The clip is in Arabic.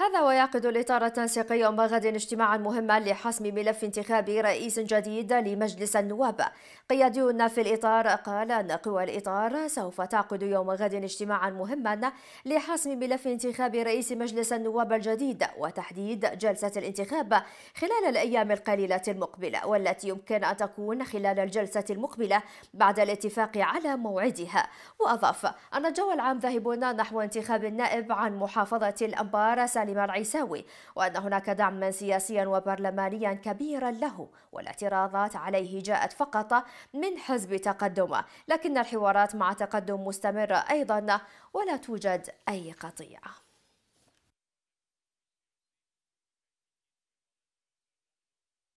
هذا ويعقد الإطار التنسيقي يوم غد اجتماعا مهما لحسم ملف انتخاب رئيس جديد لمجلس النواب قياديون في الإطار قال أن قوى الإطار سوف تعقد يوم غد اجتماعا مهما لحسم ملف انتخاب رئيس مجلس النواب الجديد وتحديد جلسة الانتخاب خلال الأيام القليلة المقبلة والتي يمكن أن تكون خلال الجلسة المقبلة بعد الاتفاق على موعدها وأضاف أن الجو العام ذاهبون نحو انتخاب النائب عن محافظة الأنبار سنة سليمان العيساوي وأن هناك دعما سياسيا وبرلمانيا كبيرا له والاعتراضات عليه جاءت فقط من حزب تقدم لكن الحوارات مع تقدم مستمرة أيضا ولا توجد أي قطيعة